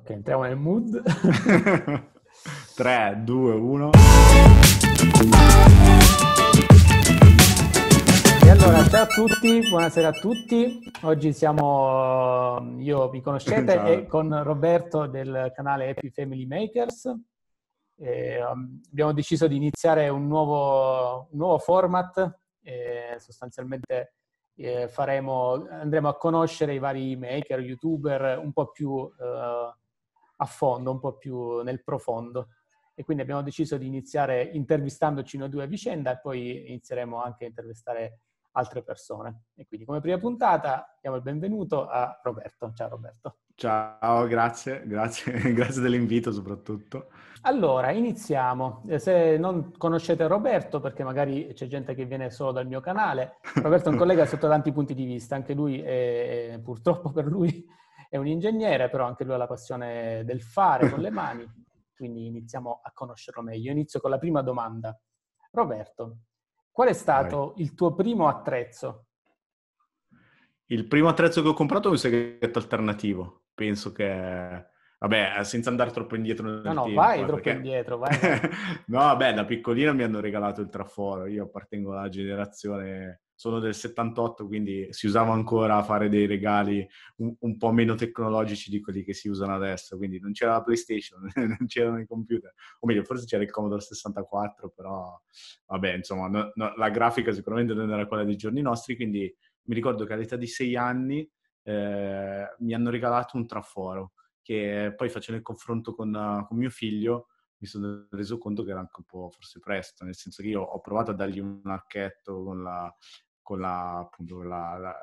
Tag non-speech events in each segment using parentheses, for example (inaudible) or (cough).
Ok, entriamo nel mood. 3, 2, 1. E allora, ciao a tutti, buonasera a tutti. Oggi siamo, io vi conoscete, e con Roberto del canale Happy Family Makers. E um, abbiamo deciso di iniziare un nuovo, un nuovo format. E sostanzialmente eh, faremo, andremo a conoscere i vari maker, youtuber un po' più... Eh, a fondo, un po' più nel profondo. E quindi abbiamo deciso di iniziare intervistandoci noi due a vicenda e poi inizieremo anche a intervistare altre persone. E quindi come prima puntata diamo il benvenuto a Roberto. Ciao Roberto. Ciao, grazie, grazie, (laughs) grazie dell'invito soprattutto. Allora, iniziamo. Eh, se non conoscete Roberto, perché magari c'è gente che viene solo dal mio canale, Roberto è un (laughs) collega sotto tanti punti di vista, anche lui è, purtroppo per lui è un ingegnere, però anche lui ha la passione del fare con le mani, (coughs) quindi iniziamo a conoscerlo meglio. Inizio con la prima domanda. Roberto, qual è stato Vai. il tuo primo attrezzo? Il primo attrezzo che ho comprato è un segreto alternativo. Penso che Vabbè, senza andare troppo indietro nel No, no, tempo, vai eh, troppo perché... indietro, (laughs) vai. no, vabbè, da piccolino mi hanno regalato il traforo. Io appartengo alla generazione sono del 78, quindi si usava ancora a fare dei regali un, un, po' meno tecnologici di quelli che si usano adesso, quindi non c'era la PlayStation, (laughs) non c'erano i computer, o meglio, forse c'era il Commodore 64, però vabbè, insomma, no, no, la grafica sicuramente non era quella dei giorni nostri, quindi mi ricordo che all'età di sei anni eh, mi hanno regalato un traforo, che poi facendo il confronto con, con mio figlio, mi sono reso conto che era anche un po' forse presto, nel senso che io ho provato a dargli un archetto con la, con la, appunto, la, la, la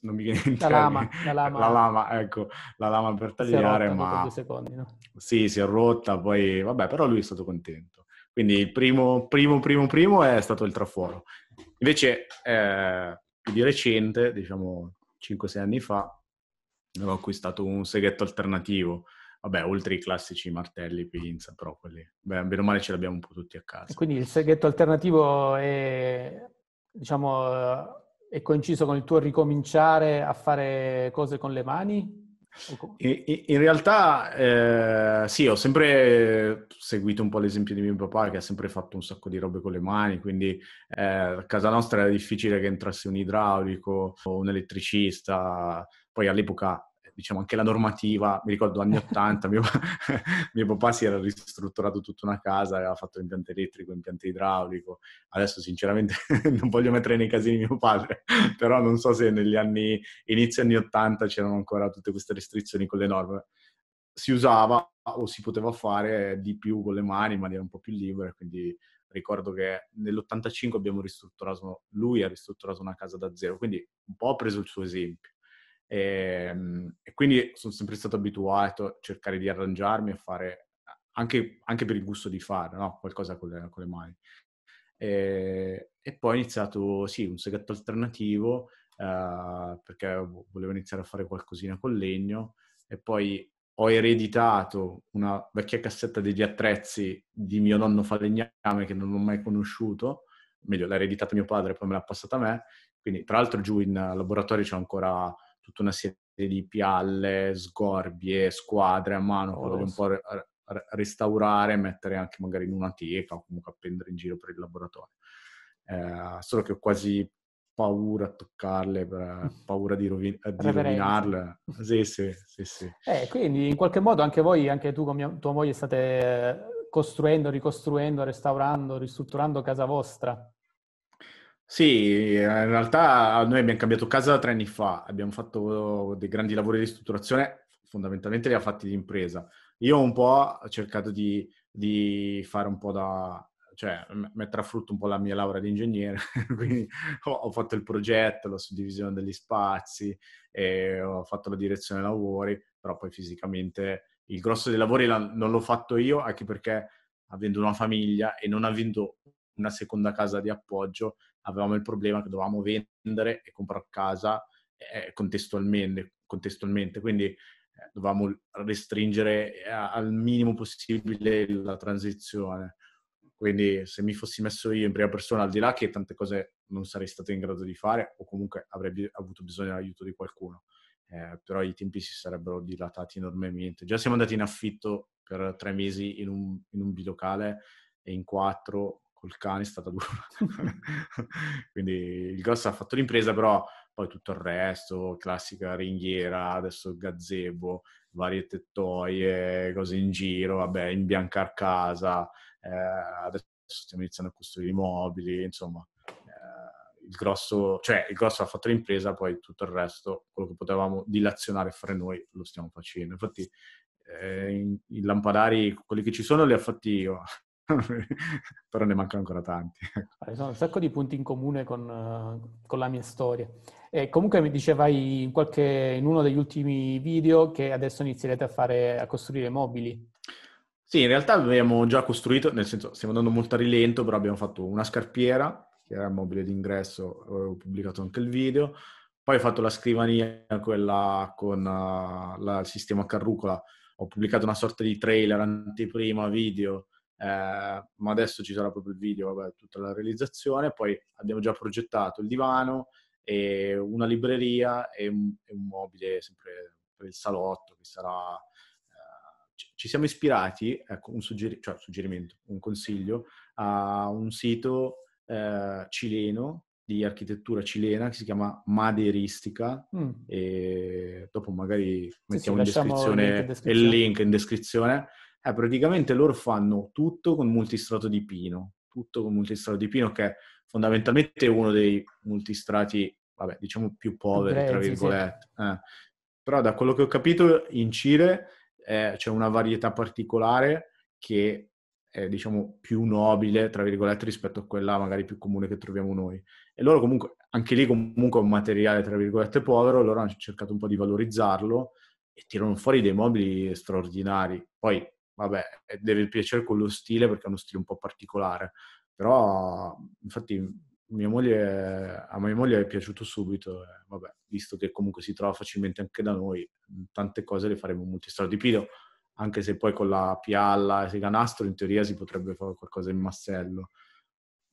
non mi viene in la lama, (laughs) la lama, la lama, ecco, la lama per tagliare, ma... Due secondi, no? Sì, si è rotta, poi... Vabbè, però lui è stato contento. Quindi il primo, primo, primo, primo è stato il traforo. Invece, eh, più di recente, diciamo 5-6 anni fa, ho acquistato un seghetto alternativo. Vabbè, oltre i classici martelli, pinza, però quelli... Beh, bene male ce l'abbiamo un po' tutti a casa. quindi il seghetto alternativo è diciamo, eh, è coinciso con il tuo ricominciare a fare cose con le mani? In realtà eh, sì, ho sempre seguito un po' l'esempio di mio papà che ha sempre fatto un sacco di robe con le mani, quindi eh, a casa nostra era difficile che entrasse un idraulico o un elettricista, poi all'epoca diciamo, anche la normativa, mi ricordo anni 80, mio, (laughs) mio, papà si era ristrutturato tutta una casa, aveva fatto impianto elettrico, impianto idraulico, adesso sinceramente (laughs) non voglio mettere nei casini mio padre, (laughs) però non so se negli anni, inizio anni 80 c'erano ancora tutte queste restrizioni con le norme, si usava o si poteva fare di più con le mani in maniera un po' più libera, quindi ricordo che nell'85 abbiamo ristrutturato, lui ha ristrutturato una casa da zero, quindi un po' ha preso il suo esempio. E, ehm, e, quindi sono sempre stato abituato a cercare di arrangiarmi a fare anche, anche, per il gusto di fare no? qualcosa con le, con le mani. E, ehm, e, poi ho iniziato, sì, un segato alternativo eh, perché volevo iniziare a fare qualcosina con legno e poi ho ereditato una vecchia cassetta degli attrezzi di mio nonno falegname che non ho mai conosciuto, meglio l'ha ereditata mio padre e poi me l'ha passata a me, quindi tra l'altro giù in laboratorio c'è ancora tutta una serie di pialle, sgorbie, squadre a mano, oh, voglio un po' r- r- restaurare, mettere anche magari in una teca o comunque appendere in giro per il laboratorio. Eh, solo che ho quasi paura a toccarle, eh, (laughs) paura di, rovin- eh, di rovinarle. Sì, sì, sì, sì. Eh, quindi in qualche modo anche voi, anche tu con mia, tua moglie state costruendo, ricostruendo, restaurando, ristrutturando casa vostra. Sì, in realtà noi abbiamo cambiato casa tre anni fa, abbiamo fatto dei grandi lavori di strutturazione, fondamentalmente li ha fatti d'impresa. Io un po' ho cercato di, di fare un po' da, cioè mettere a frutto un po' la mia laurea di ingegnere, (laughs) quindi ho, ho, fatto il progetto, la suddivisione degli spazi, ho fatto la direzione lavori, però poi fisicamente il grosso dei lavori non l'ho fatto io, anche perché avendo una famiglia e non avendo una seconda casa di appoggio, avevamo il problema che dovevamo vendere e comprare casa eh, contestualmente, contestualmente, quindi eh, dovevamo restringere eh, a, al minimo possibile la transizione. Quindi se mi fossi messo io in prima persona, al di là che tante cose non sarei stato in grado di fare o comunque avrei bi- avuto bisogno dell'aiuto di qualcuno, eh, però i tempi si sarebbero dilatati enormemente. Già siamo andati in affitto per tre mesi in un, in un bilocale e in quattro col cane è stata dura. (laughs) Quindi il grosso ha fatto l'impresa, però poi tutto il resto, classica ringhiera, adesso gazebo, varie tettoie, cose in giro, vabbè, imbiancar casa, eh, adesso stiamo iniziando a costruire i mobili, insomma, eh, il, grosso, cioè, il grosso ha fatto l'impresa, poi tutto il resto, quello che potevamo dilazionare fra noi, lo stiamo facendo. Infatti eh, i lampadari, quelli che ci sono, li ha fatti io, però ne mancano ancora tanti. Ecco. sono un sacco di punti in comune con, eh, con la mia storia. E comunque mi dicevai in, qualche, in, uno degli ultimi video che adesso inizierete a, fare, a costruire mobili. Sì, in realtà abbiamo già costruito, nel senso stiamo andando molto a rilento, però abbiamo fatto una scarpiera, che era il mobile d'ingresso, eh, ho pubblicato anche il video, poi ho fatto la scrivania, quella con uh, la, il sistema carrucola, ho pubblicato una sorta di trailer, anteprima, video, eh, ma adesso ci sarà proprio il video, vabbè, tutta la realizzazione, poi abbiamo già progettato il divano, una libreria e un, e un, mobile sempre per il salotto che sarà... Eh, ci, siamo ispirati, ecco, un, suggeri- cioè, suggerimento, un consiglio, a un sito uh, cileno di architettura cilena che si chiama Maderistica mm. e dopo magari mettiamo sì, sì, in descrizione il link in descrizione eh, praticamente loro fanno tutto con multistrato di pino, tutto con multistrato di pino che è fondamentalmente uno dei multistrati, vabbè, diciamo più poveri, Prezzi, tra virgolette. Eh. Però da quello che ho capito in Cile eh, c'è una varietà particolare che è, diciamo, più nobile, tra virgolette, rispetto a quella magari più comune che troviamo noi. E loro comunque, anche lì comunque è un materiale, tra virgolette, povero, loro hanno cercato un po' di valorizzarlo e tirano fuori dei mobili straordinari. Poi vabbè, eh, deve piacere quello stile perché è uno stile un po' particolare. Però, infatti, mia moglie, a mia moglie è piaciuto subito, eh, vabbè, visto che comunque si trova facilmente anche da noi, mm, tante cose le faremo multistratipido, anche se poi con la pialla e il canastro in teoria si potrebbe fare qualcosa in massello.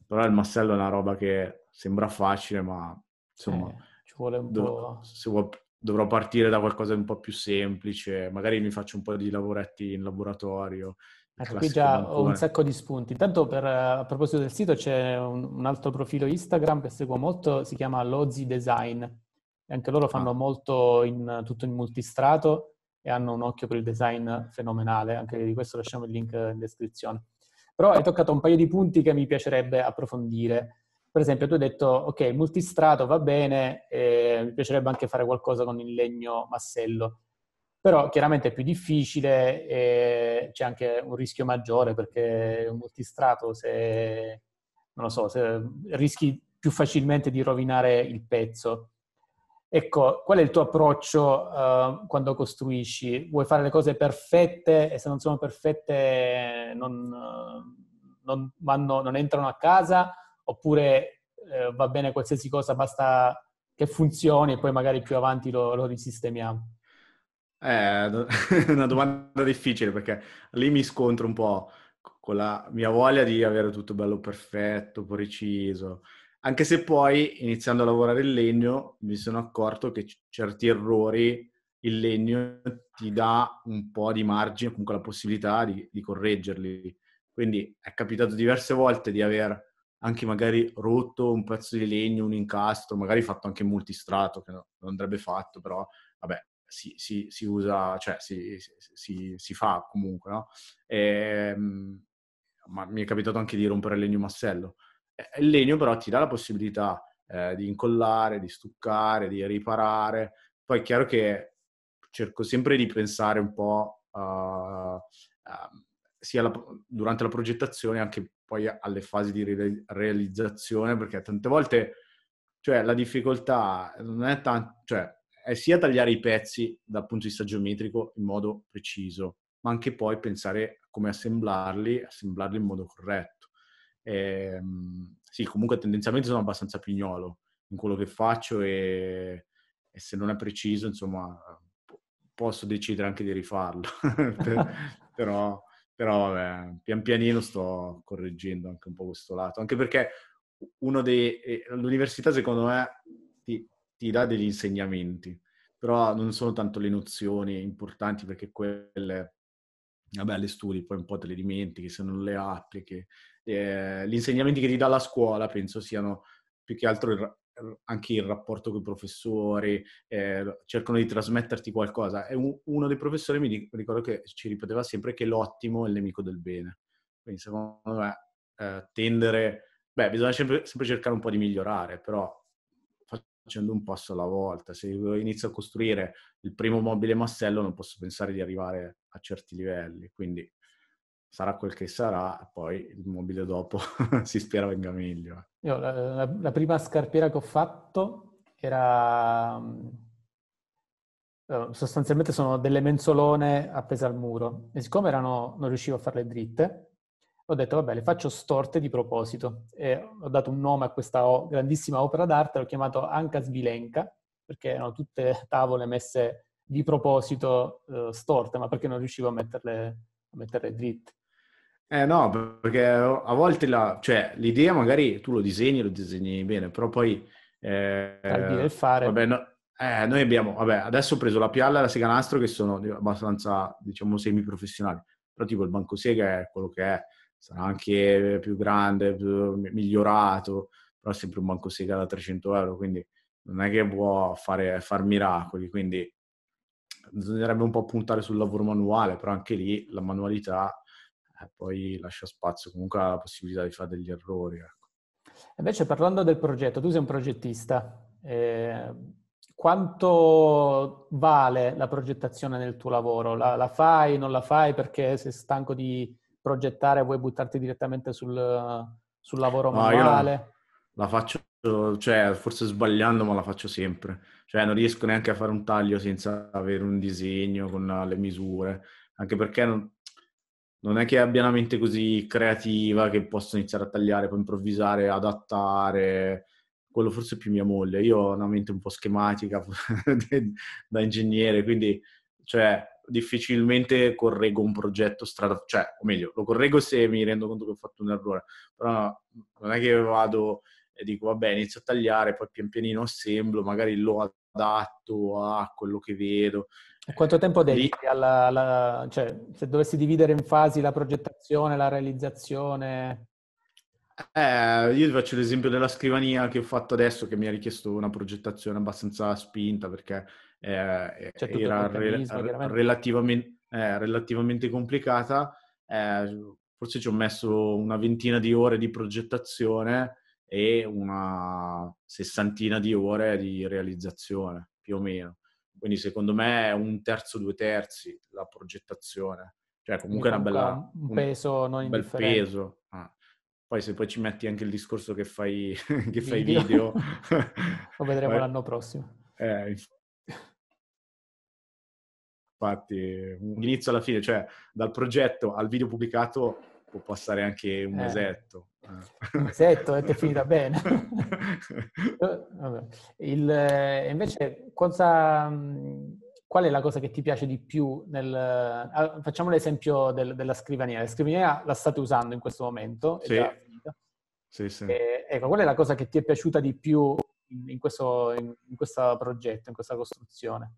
Però il massello è una roba che sembra facile, ma insomma... Eh, ci vuole un po'... se vuoi dovrò partire da qualcosa di un po' più semplice, magari mi faccio un po' di lavoretti in laboratorio. Ecco, qui già ho un eh. sacco di spunti. Intanto per, a proposito del sito c'è un, un, altro profilo Instagram che seguo molto, si chiama Lozi Design. Anche loro fanno ah. molto in, tutto in multistrato e hanno un occhio per il design fenomenale. Anche di questo lasciamo il link in descrizione. Però hai toccato un paio di punti che mi piacerebbe approfondire. Per esempio, tu hai detto, ok, il multistrato va bene, eh, mi piacerebbe anche fare qualcosa con il legno massello, però chiaramente è più difficile e c'è anche un rischio maggiore perché un multistrato, se, non lo so, se rischi più facilmente di rovinare il pezzo. Ecco, qual è il tuo approccio uh, quando costruisci? Vuoi fare le cose perfette e se non sono perfette non, non, vanno, non entrano a casa oppure eh, va bene qualsiasi cosa, basta che funzioni e poi magari più avanti lo, lo risistemiamo? È eh, (laughs) una domanda difficile perché lì mi scontro un po' con la mia voglia di avere tutto bello perfetto, preciso. Anche se poi, iniziando a lavorare il legno, mi sono accorto che c- certi errori il legno ti dà un po' di margine, comunque la possibilità di, di correggerli. Quindi è capitato diverse volte di aver anche magari rotto un pezzo di legno, un incastro, magari fatto anche multistrato, che non andrebbe fatto, però vabbè, si, si, si usa, cioè si, si fa comunque, no? E, ehm, ma mi è capitato anche di rompere il legno massello. Eh, il legno però ti dà la possibilità eh, di incollare, di stuccare, di riparare. Poi è chiaro che cerco sempre di pensare un po' uh, uh, sia la, durante la progettazione anche poi alle fasi di re- realizzazione, perché tante volte cioè, la difficoltà non è tanto, cioè, è sia tagliare i pezzi dal punto di vista geometrico in modo preciso, ma anche poi pensare come assemblarli, assemblarli in modo corretto. E, ehm, sì, comunque tendenzialmente sono abbastanza pignolo in quello che faccio e, e se non è preciso, insomma, posso decidere anche di rifarlo. (laughs) (laughs) Però però vabbè, pian pianino sto correggendo anche un po' questo lato, anche perché uno dei... Eh, l'università secondo me ti, ti dà degli insegnamenti, però non sono tanto le nozioni importanti perché quelle vabbè, le studi poi un po' te le dimentichi se non le applichi. Eh, gli insegnamenti che ti dà la scuola penso siano più che altro Ehm, anche il rapporto con i professori, eh, cercano di trasmetterti qualcosa. E un, uno dei professori mi ricordo che ci ripeteva sempre che l'ottimo è il nemico del bene. Quindi secondo me eh, tendere, beh, bisogna sempre, sempre, cercare un po' di migliorare, però facendo un passo alla volta. Se io inizio a costruire il primo mobile massello non posso pensare di arrivare a certi livelli. Quindi sarà quel che sarà, poi il mobile dopo (laughs) si spera venga meglio. Io la, la, la, prima scarpiera che ho fatto era mm, eh, sostanzialmente sono delle mensolone appese al muro e siccome erano, non riuscivo a farle dritte, ho detto vabbè le faccio storte di proposito e ho dato un nome a questa grandissima opera d'arte, l'ho chiamato Anca Svilenka perché erano tutte tavole messe di proposito eh, storte, ma perché non riuscivo a metterle, a metterle dritte. Eh no, perché a volte la, cioè, l'idea magari tu lo disegni, lo disegni bene, però poi... Eh, il fare. Vabbè, no, eh, noi abbiamo, vabbè, adesso ho preso la pialla e la sega nastro che sono abbastanza, diciamo, semiprofessionali, però tipo il banco sega è quello che è, sarà anche più grande, più migliorato, però è sempre un banco sega da 300 euro, quindi non è che può fare, far miracoli, quindi bisognerebbe un po' puntare sul lavoro manuale, però anche lì la manualità e poi lascia spazio comunque alla possibilità di fare degli errori. Ecco. Invece parlando del progetto, tu sei un progettista, eh, quanto vale la progettazione nel tuo lavoro? La, la, fai, non la fai perché sei stanco di progettare e vuoi buttarti direttamente sul, sul lavoro no, manuale? La, la faccio, cioè, forse sbagliando, ma la faccio sempre. Cioè, non riesco neanche a fare un taglio senza avere un disegno con le misure, anche perché non, non è che abbia una mente così creativa che possa iniziare a tagliare, poi improvvisare, adattare. Quello forse è più mia moglie. Io ho una mente un po' schematica (laughs) da ingegnere, quindi cioè, difficilmente correggo un progetto strada, cioè, o meglio, lo correggo se mi rendo conto che ho fatto un errore, però non è che vado e dico vabbè, inizio a tagliare, poi pian pianino assemblo, magari lo adatto a quello che vedo. Quanto tempo eh, dedichi alla, alla, cioè, se dovessi dividere in fasi la progettazione, la realizzazione? Eh, io ti faccio l'esempio della scrivania che ho fatto adesso, che mi ha richiesto una progettazione abbastanza spinta perché eh, era re- relativamente, eh, relativamente, complicata. Eh, forse ci ho messo una ventina di ore di progettazione e una sessantina di ore di realizzazione, più o meno. Quindi secondo me è un terzo, due terzi la progettazione. Cioè comunque è una bella... Un peso un, non un bel peso. Ah. Poi se poi ci metti anche il discorso che fai, (laughs) che fai video... video. (laughs) Lo vedremo Beh. l'anno prossimo. Eh, infatti, inizio alla fine, cioè dal progetto al video pubblicato può passare anche un eh. mesetto. Eh, un mesetto e ti è finita bene. (laughs) Eh, Il, eh, invece, cosa, mm, qual è la cosa che ti piace di più? Nel, ah, facciamo l'esempio del, della scrivania. La scrivania la state usando in questo momento. Sì. Sì, sì. E, ecco, qual è la cosa che ti è piaciuta di più in, in, questo, in, in questo progetto, in questa costruzione?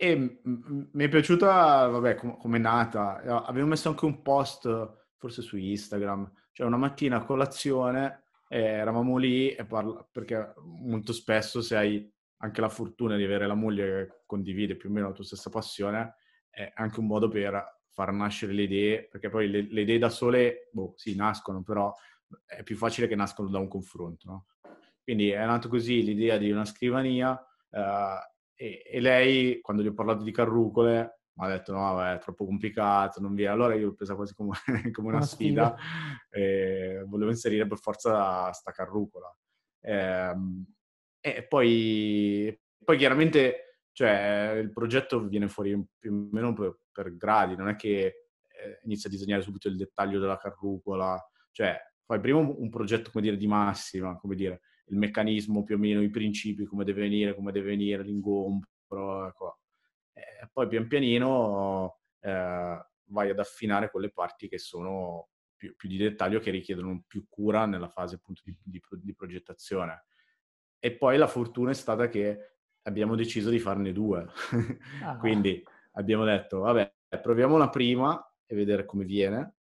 E mi è piaciuta, vabbè, com- come è nata. Avevo messo anche un post, forse su Instagram, cioè una mattina a colazione eh, eravamo lì e parla- perché molto spesso se hai anche la fortuna di avere la moglie che condivide più o meno la tua stessa passione, è anche un modo per far nascere le idee, perché poi le, le idee da sole, boh, sì, nascono, però è più facile che nascono da un confronto, no? Quindi è nata così l'idea di una scrivania, eh, e, e, lei, quando gli ho parlato di carrucole, mi ha detto no, vabbè, è troppo complicato, non viene. Allora io l'ho presa quasi come, (laughs) come una, sfida, sfida. volevo inserire per forza sta carrucola. Eh, e poi, poi chiaramente cioè, il progetto viene fuori più o meno per, per gradi, non è che eh, inizia a disegnare subito il dettaglio della carrucola, cioè fai prima un, progetto come dire, di massima, come dire, il meccanismo più o meno, i principi, come deve venire, come deve venire l'ingombro, ecco. E eh, poi pian pianino eh, vai ad affinare quelle parti che sono più, più, di dettaglio, che richiedono più cura nella fase appunto di, di, di progettazione. E poi la fortuna è stata che abbiamo deciso di farne due. (laughs) Ah. Quindi abbiamo detto, vabbè, proviamo la prima e vedere come viene.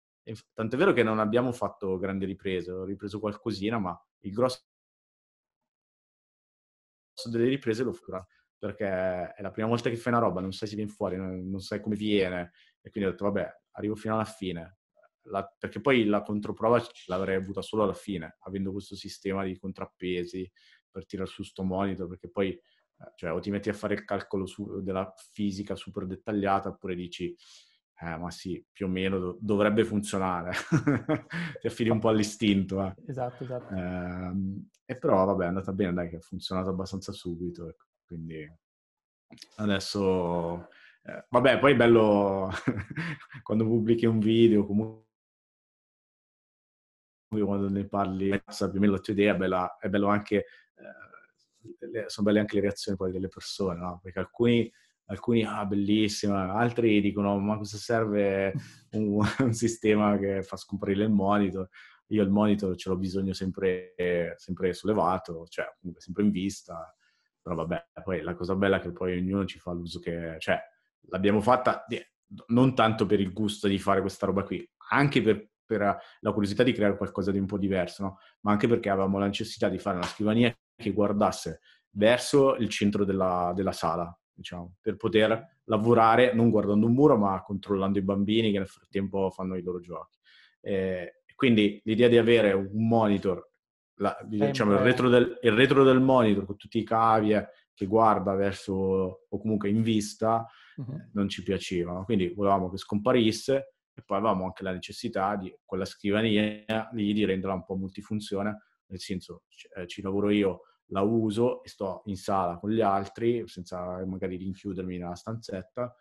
Tant'è vero che non abbiamo fatto grandi riprese, ho ripreso qualcosina, ma il grosso delle riprese lo fa perché è la prima volta che fai una roba, non sai se viene fuori, non, non sai come viene, e quindi ho detto vabbè, arrivo fino alla fine, la, perché poi la controprova l'avrei avuta solo alla fine, avendo questo sistema di contrappesi per tirare su sto monitor, perché poi eh, cioè, o ti metti a fare il calcolo su, della fisica super dettagliata, oppure dici eh, ma sì, più o meno dov- dovrebbe funzionare, (laughs) ti affidi un po' all'istinto. Eh. Esatto, esatto. Eh, e però vabbè è andata bene, dai, che ha funzionato abbastanza subito, ecco. quindi adesso... Eh, vabbè, poi è bello (laughs) quando pubblichi un video, comunque quando ne parli, eh, sa più o meno la tua idea, è, bella, è bello anche... Eh, sono belle anche le reazioni poi delle persone, no? Perché alcuni alcuni ah bellissima, altri dicono ma cosa serve un, (laughs) un, sistema che fa scomparire il monitor? Io il monitor ce l'ho bisogno sempre, sempre sollevato, cioè comunque sempre in vista, però vabbè, poi la cosa bella è che poi ognuno ci fa l'uso che, cioè l'abbiamo fatta non tanto per il gusto di fare questa roba qui, anche per, per la curiosità di creare qualcosa di un po' diverso, no? ma anche perché avevamo la necessità di fare una scrivania che guardasse verso il centro della, della sala, diciamo, per poter lavorare non guardando un muro, ma controllando i bambini che nel frattempo fanno i loro giochi. Eh, quindi l'idea di avere un monitor, la, diciamo, il, retro del, il retro, del, monitor con tutti i cavi eh, che guarda verso o comunque in vista, uh-huh. non ci piaceva. Quindi volevamo che scomparisse e poi avevamo anche la necessità di quella scrivania lì di renderla un po' multifunzione, nel senso c- cioè, eh, ci lavoro io la uso e sto in sala con gli altri senza magari rinchiudermi nella stanzetta.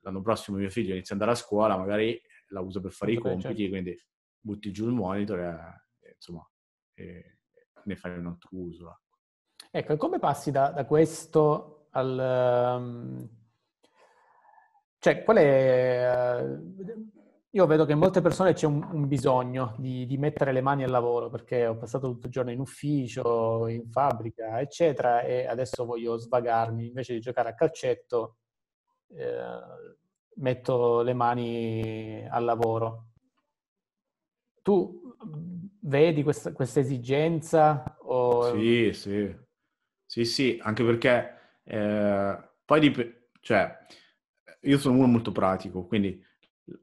l'anno prossimo mio figlio inizia ad andare a scuola, magari la uso per fare Vabbè, i compiti, certo. quindi butti giù il monitor e, insomma, e ne fai un altro uso. Ecco, ecco e come passi da, da questo al... Um... Cioè, qual è... Uh io vedo che in molte persone c'è un, un bisogno di, di, mettere le mani al lavoro perché ho passato tutto il giorno in ufficio, in fabbrica, eccetera, e adesso voglio svagarmi. Invece di giocare a calcetto, eh, metto le mani al lavoro. Tu vedi questa, questa esigenza? O... Sì, sì. Sì, sì, anche perché eh, poi dip- cioè, io sono uno molto pratico, quindi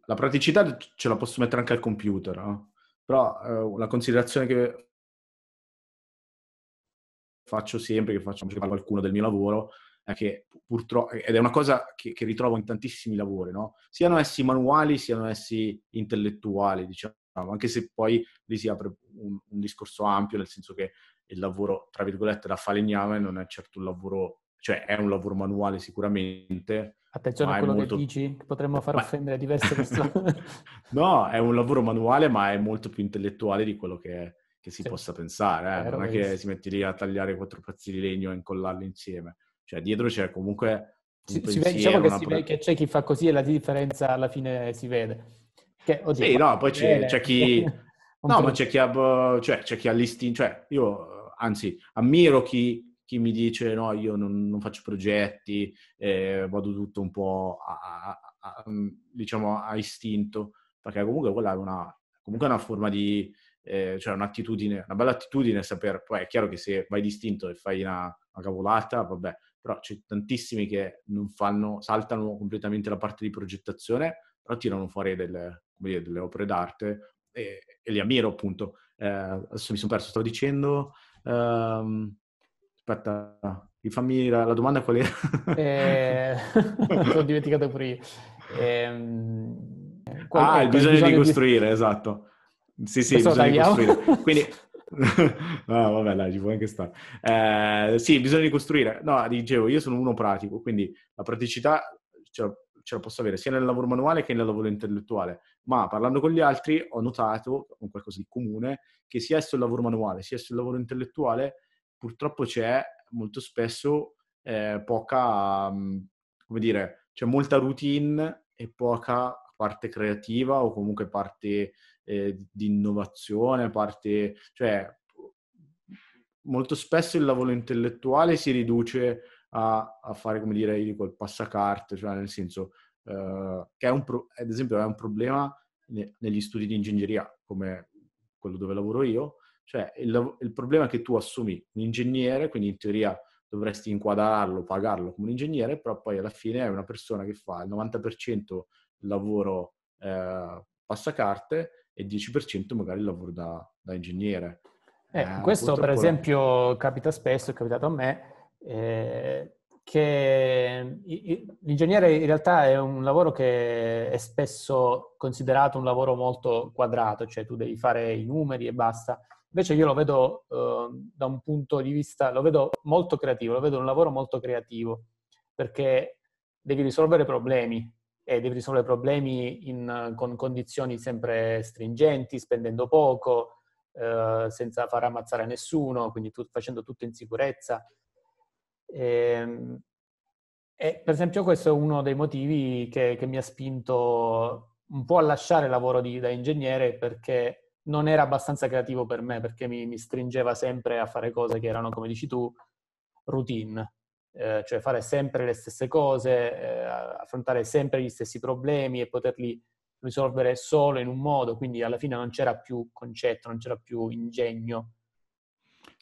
la praticità ce la posso mettere anche al computer, no? però eh, la considerazione che faccio sempre, che faccio anche qualcuno del mio lavoro, è che purtroppo, ed è una cosa che, che ritrovo in tantissimi lavori, no? siano essi manuali, siano essi intellettuali, diciamo, anche se poi lì si apre un, un discorso ampio, nel senso che il lavoro, tra virgolette, da falegname non è certo un lavoro cioè è un lavoro manuale sicuramente. Attenzione a quello molto... che dici, che potremmo far ma... offendere diverse persone. (laughs) no, è un lavoro manuale, ma è molto più intellettuale di quello che, che si sì. possa pensare. Eh. Non è che si metti lì a tagliare quattro pezzi di legno e incollarli insieme. Cioè, dietro c'è comunque si, pensiero, si, diciamo che, si pre... che, c'è chi fa così e la differenza alla fine si vede. Che, oddio, sì, no, poi c'è, c'è chi... (laughs) no, ma c'è chi, ha, boh, cioè, c'è chi ha l'istinto... Cioè, io, anzi, ammiro chi chi mi dice no, io non, non faccio progetti, eh, vado tutto un po' a, a, a, mm, diciamo a istinto, perché comunque quella è una, comunque una forma di, eh, cioè un'attitudine, una bella attitudine sapere, poi è chiaro che se vai distinto e fai una, una cavolata, vabbè, però c'è tantissimi che non fanno, saltano completamente la parte di progettazione, però tirano fuori delle, dire, delle opere d'arte e, e, li ammiro appunto. Eh, adesso mi sono perso, stavo dicendo... Um, Aspetta, rifammi la, la domanda qual era? eh, sono (laughs) (laughs) dimenticato pure io. Eh, qual, ah, il bisogno, bisogno, di costruire, di... esatto. Sì, sì, Questo bisogna costruire. Quindi... no, (laughs) ah, vabbè, dai, ci può anche stare. Eh, sì, di costruire. No, dicevo, io sono uno pratico, quindi la praticità ce la, ce la posso avere sia nel lavoro manuale che nel lavoro intellettuale. Ma parlando con gli altri ho notato, con qualcosa di comune, che sia sul lavoro manuale sia sul lavoro intellettuale purtroppo c'è molto spesso eh, poca, mm, come dire, c'è molta routine e poca parte creativa o comunque parte eh, di innovazione, parte, cioè molto spesso il lavoro intellettuale si riduce a, a fare, come dire, il passacarte, cioè nel senso eh, che è un, pro- ad esempio è un problema negli studi di ingegneria, come quello dove lavoro io, cioè il, il problema è che tu assumi un ingegnere, quindi in teoria dovresti inquadrarlo, pagarlo come un ingegnere, però poi alla fine è una persona che fa il 90% lavoro eh, passacarte e il 10% magari il lavoro da, da ingegnere. Eh, eh, questo per esempio capita spesso, è capitato a me, eh, che l'ingegnere in realtà è un lavoro che è spesso considerato un lavoro molto quadrato, cioè tu devi fare i numeri e basta. Invece io lo vedo eh, da un punto di vista, lo vedo molto creativo, lo vedo un lavoro molto creativo, perché devi risolvere problemi e devi risolvere problemi in, con condizioni sempre stringenti, spendendo poco, eh, senza far ammazzare nessuno, quindi tu, facendo tutto in sicurezza. E, ehm, e, per esempio questo è uno dei motivi che, che mi ha spinto un po' a lasciare il lavoro di, da ingegnere perché non era abbastanza creativo per me perché mi, mi, stringeva sempre a fare cose che erano, come dici tu, routine, eh, cioè fare sempre le stesse cose, eh, affrontare sempre gli stessi problemi e poterli risolvere solo in un modo, quindi alla fine non c'era più concetto, non c'era più ingegno.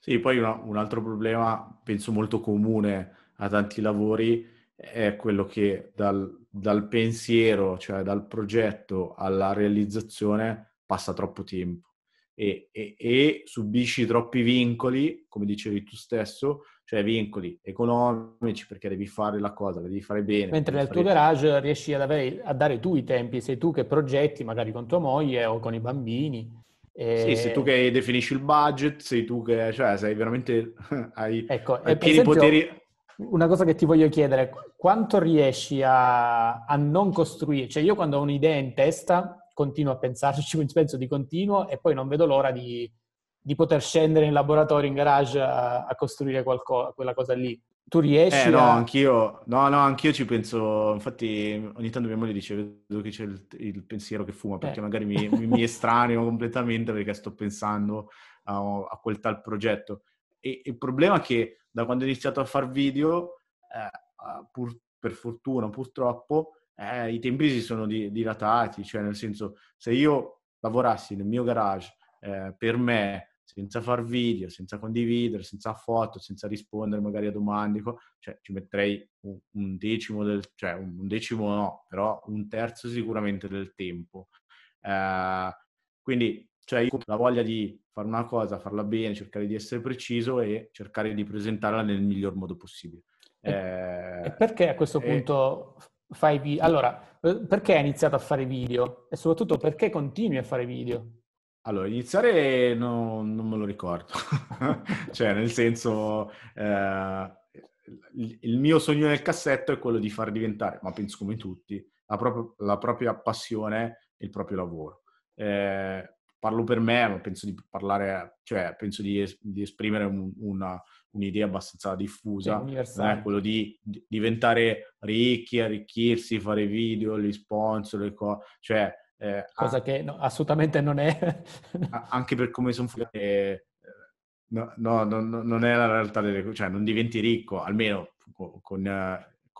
Sì, poi una, un altro problema, penso molto comune a tanti lavori, è quello che dal, dal pensiero, cioè dal progetto alla realizzazione, passa troppo tempo e, e, e subisci troppi vincoli, come dicevi tu stesso, cioè vincoli economici perché devi fare la cosa, la devi fare bene. Mentre nel tuo garage bene. riesci avere, a dare tu i tempi, sei tu che progetti magari con tua moglie o con i bambini. E... Sì, sei tu che definisci il budget, sei tu che, cioè, sei veramente, (laughs) hai, ecco, hai pieni esempio, poteri. Una cosa che ti voglio chiedere, quanto riesci a, a non costruire? Cioè io quando ho un'idea in testa continuo a pensarci, penso di continuo e poi non vedo l'ora di, di poter scendere in laboratorio, in garage a, a costruire qualcosa, quella cosa lì. Tu riesci eh, no, a... anch'io, no, no, anch'io ci penso, infatti ogni tanto mia moglie dice vedo che c'è il, il pensiero che fuma perché eh. magari mi, mi estraneo completamente perché sto pensando a, a quel tal progetto. E, il problema è che da quando ho iniziato a fare video, eh, pur, per fortuna, purtroppo, eh, i tempi si sono di, dilatati, cioè nel senso se io lavorassi nel mio garage eh, per me, senza far video, senza condividere, senza foto, senza rispondere magari a domande, cioè ci metterei un, un decimo del, cioè un, un decimo no, però un terzo sicuramente del tempo. Eh, quindi cioè io ho la voglia di fare una cosa, farla bene, cercare di essere preciso e cercare di presentarla nel miglior modo possibile. Eh, perché a questo punto fai video? Allora, eh, perché hai iniziato a fare video? E soprattutto perché continui a fare video? Allora, iniziare no, non me lo ricordo. (laughs) cioè, nel senso, eh, il mio sogno nel cassetto è quello di far diventare, ma penso come tutti, la, propria, la propria passione e il proprio lavoro. Eh, parlo per me, ma penso di parlare, cioè, penso di, es- di esprimere un, una, un'idea abbastanza diffusa, è quello di, diventare ricchi, arricchirsi, fare video, gli sponsor, le cose, cioè... Eh, Cosa anche, che no, assolutamente non è. anche per come sono fatte... Eh, no, no, no, non è la realtà delle cose, cioè non diventi ricco, almeno con, con,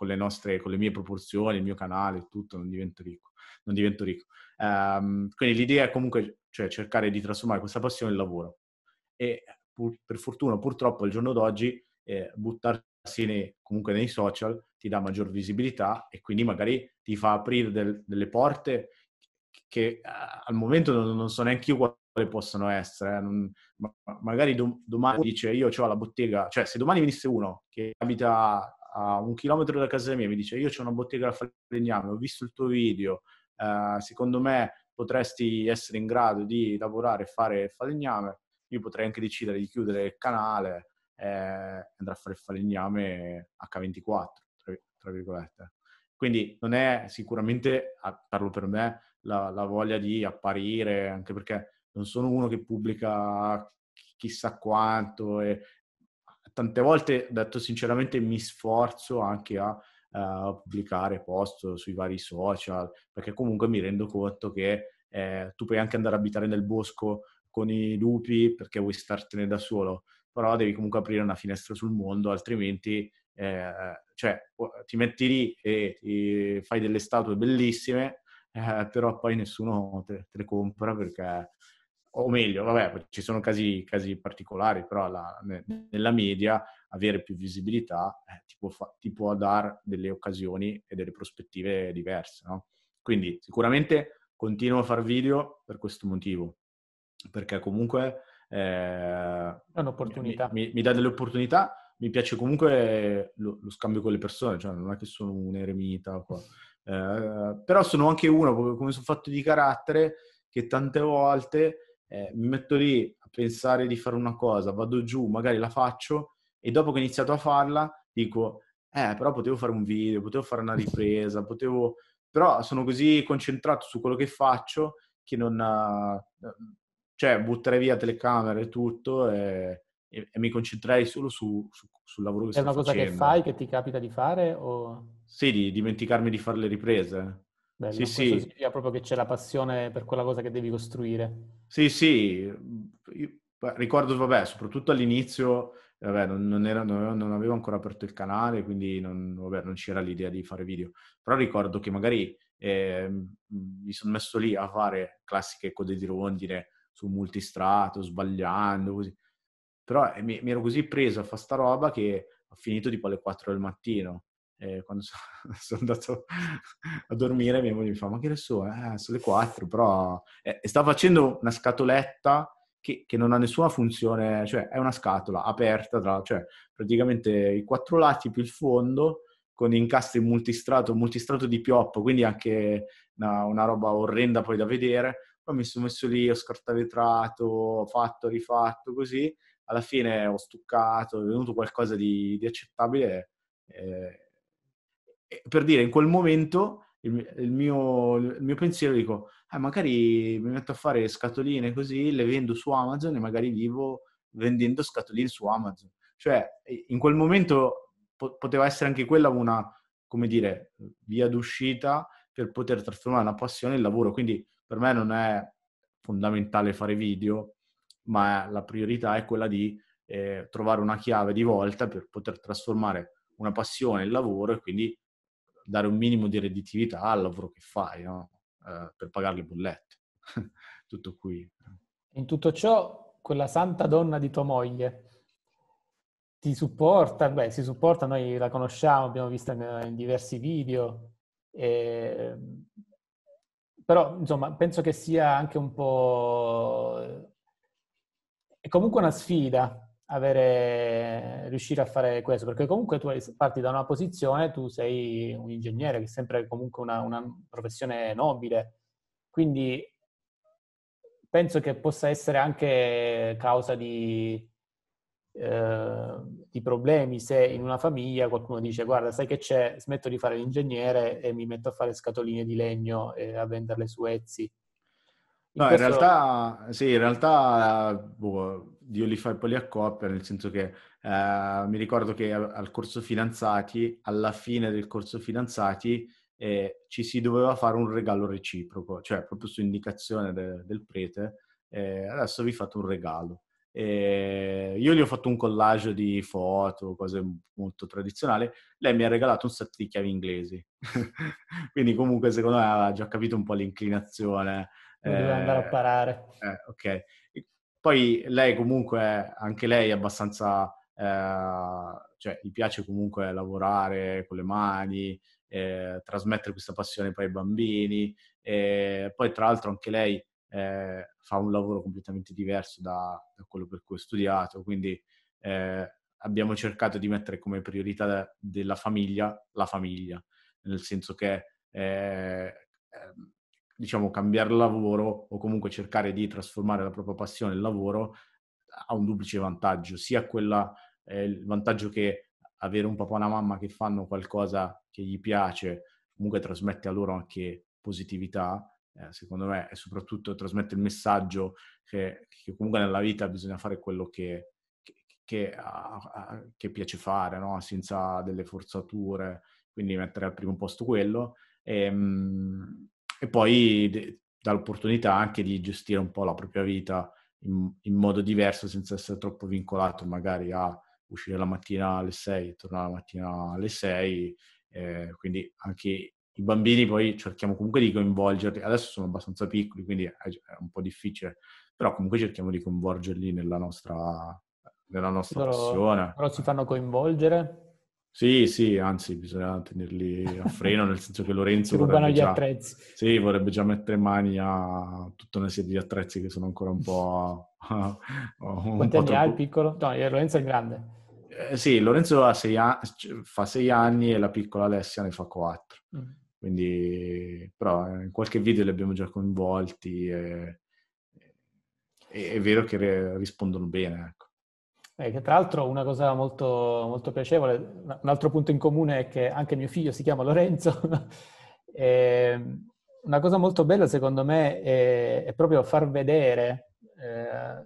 le nostre, con le mie proporzioni, il mio canale, tutto, non divento ricco. Non divento ricco. Um, quindi l'idea è comunque cioè, cercare di trasformare questa passione in lavoro. E pur, per fortuna purtroppo al giorno d'oggi eh, buttarsi nei, comunque nei social ti dà maggior visibilità e quindi magari ti fa aprire del, delle porte che uh, al momento non, non, so neanche io quale possono essere. Eh. Non, ma, magari do, domani certo. dice io ho la bottega, cioè se domani venisse uno che abita a un chilometro da casa mia e mi dice io ho una bottega da falegname, ho visto il tuo video, uh, secondo me potresti essere in grado di lavorare e fare falegname, io potrei anche decidere di chiudere il canale e eh, andare a fare il falegname H24, tra, virgolette. Quindi non è sicuramente, parlo per me, la, la voglia di apparire, anche perché non sono uno che pubblica chissà quanto e tante volte, detto sinceramente, mi sforzo anche a uh, pubblicare post sui vari social, perché comunque mi rendo conto che eh, tu puoi anche andare a abitare nel bosco con i lupi perché vuoi startene da solo, però devi comunque aprire una finestra sul mondo, altrimenti eh, cioè, ti metti lì e fai delle statue bellissime, eh, però poi nessuno te, te, le compra perché, o meglio, vabbè, ci sono casi, casi particolari, però la, nella media avere più visibilità eh, ti, può fa, ti può dar delle occasioni e delle prospettive diverse, no? Quindi sicuramente continuo a fare video per questo motivo perché comunque eh, mi, mi, mi, dà delle opportunità, mi piace comunque lo, lo, scambio con le persone, cioè non è che sono un eremita qua. Eh, però sono anche uno, come sono fatto di carattere, che tante volte eh, mi metto lì a pensare di fare una cosa, vado giù, magari la faccio e dopo che ho iniziato a farla dico, eh, però potevo fare un video, potevo fare una ripresa, potevo... Però sono così concentrato su quello che faccio che non, eh, cioè butterei via telecamere tutto e, e, e mi concentrerei solo su, su, sul lavoro che È sto facendo. È una cosa facendo. che fai, che ti capita di fare o... Sì, di dimenticarmi di fare le riprese. Bello, sì, sì. significa proprio che c'è la passione per quella cosa che devi costruire. Sì, sì. Mhmm, io ricordo, vabbè, soprattutto all'inizio, vabbè, non, non, era, non, avevo ancora aperto il canale, quindi non, vabbè, non, c'era l'idea di fare video. Però ricordo che magari eh, mi sono messo lì a fare classiche code di rondine, su multistrato, sbagliando, così. Però eh, mi, mi, ero così preso a fare sta roba che ho finito tipo alle 4 del mattino. Eh, quando so, (laughs) sono andato a dormire mia moglie mi fa ma che ne so, eh, sono le 4 però... Eh, sta facendo una scatoletta che, che, non ha nessuna funzione, cioè è una scatola aperta tra, cioè praticamente i quattro lati più il fondo con incastri multistrato, multistrato di pioppo, quindi anche una, una roba orrenda poi da vedere poi mi sono messo lì, ho scartavetrato, ho fatto, rifatto, così, alla fine ho stuccato, è venuto qualcosa di, di accettabile. Eh, per dire, in quel momento il, il, mio, il mio, pensiero dico, eh, magari mi metto a fare scatoline così, le vendo su Amazon e magari vivo vendendo scatoline su Amazon. Cioè, in quel momento po- poteva essere anche quella una, come dire, via d'uscita per poter trasformare una passione in lavoro. Quindi per me non è fondamentale fare video, ma la priorità è quella di eh, trovare una chiave di volta per poter trasformare una passione in lavoro e quindi dare un minimo di redditività al lavoro che fai, no? eh, per pagare le bollette. (laughs) tutto qui. In tutto ciò, quella santa donna di tua moglie ti supporta? Beh, si supporta, noi la conosciamo, abbiamo visto in diversi video. E ehm, però insomma penso che sia anche un po'... è comunque una sfida avere, riuscire a fare questo, perché comunque tu parti da una posizione, tu sei un ingegnere, che è sempre comunque una, una professione nobile, quindi penso che possa essere anche causa di, Ehm, di problemi se in una famiglia qualcuno dice guarda sai che c'è, smetto di fare l'ingegnere e mi metto a fare scatoline di legno e a venderle su Etsy. In no, questo... in realtà, sì, in realtà boh, Dio li fa e poi a accoppia, nel senso che eh, mi ricordo che al corso fidanzati, alla fine del corso fidanzati, eh, ci si doveva fare un regalo reciproco, cioè proprio su indicazione de- del prete, eh, adesso vi fate un regalo. E ehm, io gli ho fatto un collage di foto, cose molto tradizionali. Lei mi ha regalato un set di chiavi inglesi. (laughs) Quindi, comunque, secondo me aveva già capito un po' l'inclinazione. Non eh, andare a eh, parare. Eh, ok. Poi lei comunque, anche lei è abbastanza, eh, cioè gli piace comunque lavorare con le mani, eh, trasmettere questa passione poi ai bambini. poi tra l'altro anche lei eh, fa un lavoro completamente diverso da, da, quello per cui ho studiato, quindi eh, abbiamo cercato di mettere come priorità de- della famiglia la famiglia, nel senso che eh, ehm, diciamo cambiare lavoro o comunque cercare di trasformare la propria passione in lavoro eh, ha un duplice vantaggio, sia quella, eh, il vantaggio che avere un papà e una mamma che fanno qualcosa che gli piace, comunque trasmette a loro anche positività, eh, secondo me, e soprattutto trasmette il messaggio che, che comunque nella vita bisogna fare quello che, che, che piace fare, no? senza delle forzature, quindi mettere al primo posto quello. E, ehm, e poi dà l'opportunità anche di gestire un po' la propria vita in, in modo diverso, senza essere troppo vincolato magari a uscire la mattina alle 6, tornare la mattina alle 6, eh, quindi anche i bambini poi cerchiamo comunque di coinvolgerli, adesso sono abbastanza piccoli, quindi è un po' difficile, però comunque cerchiamo di coinvolgerli nella nostra, nella nostra però, passione. Però ci fanno coinvolgere? Sì, sì, anzi bisogna tenerli a freno, nel senso che Lorenzo rubano gli già, sì, vorrebbe già, mettere mani a tutta una serie di attrezzi che sono ancora un po'... (laughs) Quanti anni ha il piccolo? No, Lorenzo è grande. Eh, sì, Lorenzo sei a... Cioè, fa sei anni e la piccola Alessia ne fa quattro. Mm quindi, però eh, in qualche video li abbiamo già coinvolti e, e è vero che rispondono bene. Ecco. Eh, tra l'altro una cosa molto, molto piacevole, un altro punto in comune è che anche mio figlio si chiama Lorenzo. (laughs) e, ehm, una cosa molto bella secondo me è, è proprio far vedere eh,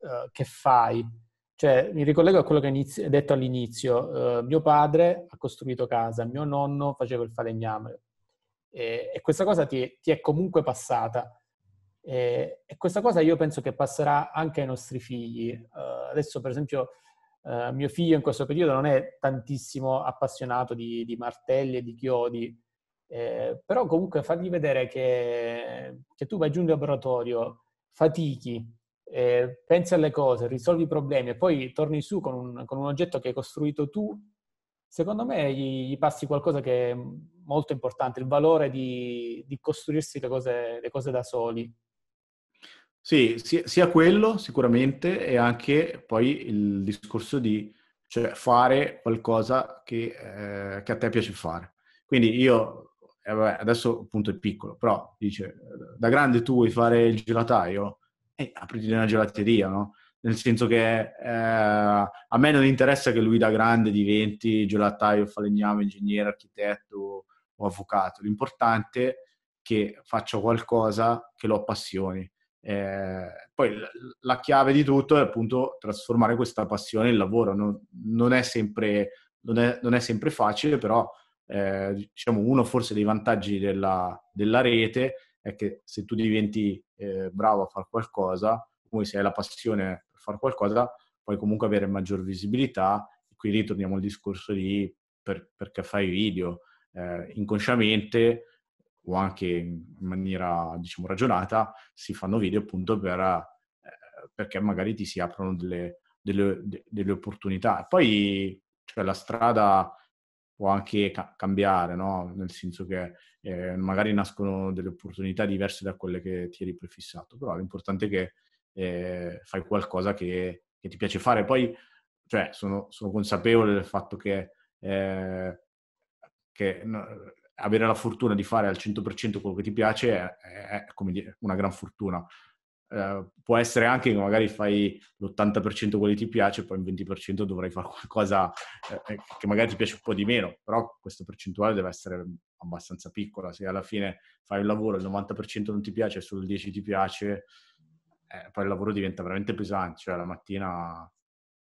eh che fai, cioè, mi ricollego a quello che hai detto all'inizio. Uh, mio padre ha costruito casa, mio nonno faceva il falegname. E, e questa cosa ti, ti, è comunque passata. E, e, questa cosa io penso che passerà anche ai nostri figli. Uh, adesso, per esempio, uh, mio figlio in questo periodo non è tantissimo appassionato di, di martelli e di chiodi, eh, però comunque fargli vedere che, che tu vai giù in laboratorio, fatichi, eh, pensi alle cose, risolvi i problemi e poi torni su con un, con un oggetto che hai costruito tu, secondo me gli, gli, passi qualcosa che è molto importante, il valore di, di costruirsi le cose, le cose, da soli. Sì, sia, quello sicuramente e anche poi il discorso di cioè, fare qualcosa che, eh, che a te piace fare. Quindi io eh, vabbè, adesso appunto è piccolo, però dice, eh, da grande tu vuoi fare il gelataio? eh, apriti una gelateria, no? Nel senso che eh, a me non interessa che lui da grande diventi gelataio, falegname, ingegnere, architetto o avvocato. L'importante è che faccia qualcosa che lo appassioni. Eh, poi la chiave di tutto è appunto trasformare questa passione in lavoro. Non, non, è, sempre, non, è, non è, sempre, facile, però eh, diciamo uno forse dei vantaggi della, della rete è che se tu diventi eh, bravo a fare qualcosa, come se hai la passione per fare qualcosa, puoi comunque avere maggior visibilità. E qui ritorniamo al discorso di per, perché fai video. Eh, inconsciamente o anche in maniera diciamo ragionata si fanno video appunto per, eh, perché magari ti si aprono delle, delle, delle opportunità. Poi cioè, la strada o anche ca- cambiare, no? nel senso che eh, magari nascono delle opportunità diverse da quelle che ti eri prefissato, però l'importante è che eh, fai qualcosa che, che, ti piace fare. Poi cioè, sono, sono consapevole del fatto che, eh, che no, avere la fortuna di fare al 100% quello che ti piace è, è, è come dire, una gran fortuna, eh, può essere anche che magari fai l'80% quello che ti piace, poi il 20% dovrai fare qualcosa eh, eh, che magari ti piace un po' di meno, però questa percentuale deve essere abbastanza piccola. Se alla fine fai un lavoro, il 90% non ti piace, e solo il 10% ti piace, eh, poi il lavoro diventa veramente pesante, cioè la mattina...